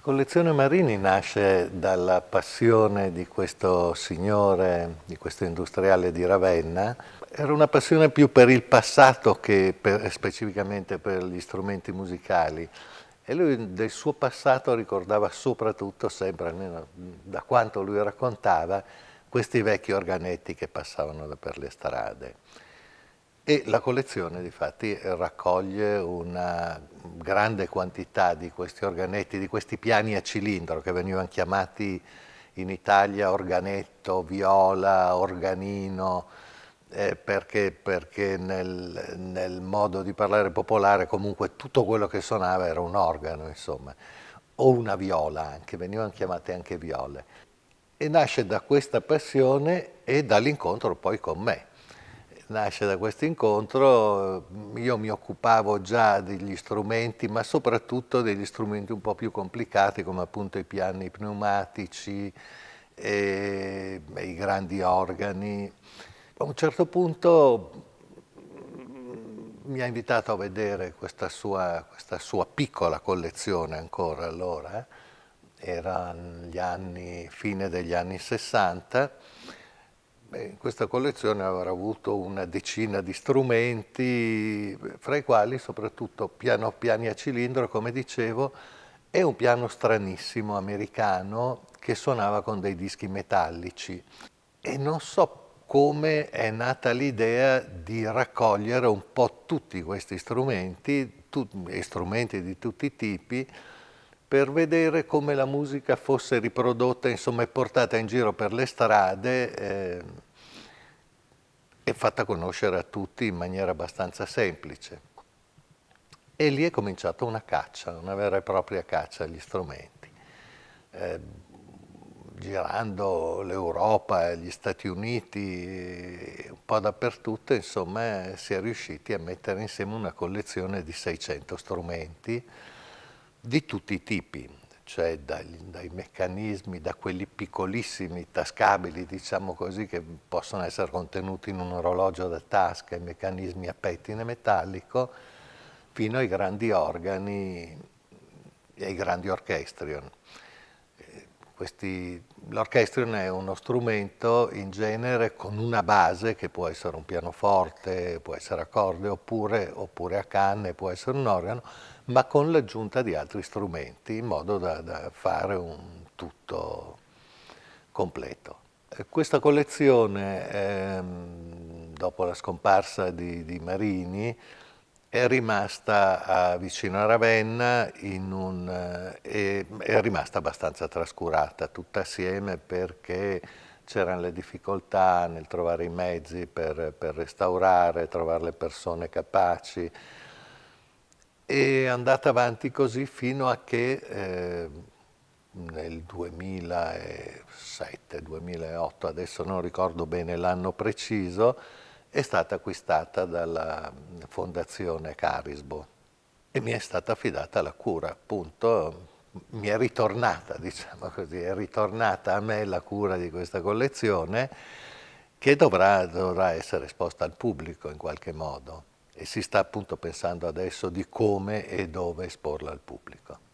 La collezione Marini nasce dalla passione di questo signore, di questo industriale di Ravenna. Era una passione più per il passato che per, eh, specificamente per gli strumenti musicali. E lui del suo passato ricordava soprattutto, sempre almeno da quanto lui raccontava, questi vecchi organetti che passavano per le strade. E la collezione, di fatti, raccoglie una grande quantità di questi organetti, di questi piani a cilindro che venivano chiamati in Italia organetto, viola, organino, eh, perché, perché nel, nel, modo di parlare popolare comunque tutto quello che suonava era un organo, insomma, o una viola anche, venivano chiamate anche viole. E nasce da questa passione e dall'incontro poi con me nasce da questo incontro, eh, io mi occupavo già degli strumenti, ma soprattutto degli strumenti un po' più complicati come appunto i piani pneumatici, e, i grandi organi. A un certo punto mm, mi ha invitato a vedere questa sua, questa sua piccola collezione ancora allora, eh. erano gli anni, fine degli anni 60, Beh, questa collezione avrà avuto una decina di strumenti, fra i quali soprattutto piano, piani a cilindro, come dicevo, e un piano stranissimo americano che suonava con dei dischi metallici. E non so come è nata l'idea di raccogliere un po' tutti questi strumenti, tu, strumenti di tutti i tipi, per vedere come la musica fosse riprodotta, insomma, e portata in giro per le strade eh, e fatta conoscere a tutti in maniera abbastanza semplice. E lì è cominciata una caccia, una vera e propria caccia agli strumenti. Eh, girando l'Europa, gli Stati Uniti, eh, un po' dappertutto, insomma, si è riusciti a mettere insieme una collezione di 600 strumenti, di tutti i tipi, cioè dai, dai, meccanismi, da quelli piccolissimi, tascabili, diciamo così, che possono essere contenuti in un orologio da tasca, i meccanismi a pettine metallico, fino ai grandi organi e ai grandi orchestri l'orchestrion è uno strumento in genere con una base che può essere un pianoforte, può essere a corde oppure, oppure a canne, può essere un organo, ma con l'aggiunta di altri strumenti in modo da, da fare un tutto completo. Questa collezione, ehm, dopo la scomparsa di, di Marini, è rimasta ah, vicino a Ravenna un, è, eh, è rimasta abbastanza trascurata tutta assieme perché c'erano le difficoltà nel trovare i mezzi per, per, restaurare, trovare le persone capaci. E è andata avanti così fino a che eh, nel 2007-2008, adesso non ricordo bene l'anno preciso, è stata acquistata dalla fondazione Carisbo e mi è stata affidata la cura, appunto mi è ritornata, diciamo così, è ritornata a me la cura di questa collezione che dovrà, dovrà essere esposta al pubblico in qualche modo e si sta appunto pensando adesso di come e dove esporla al pubblico.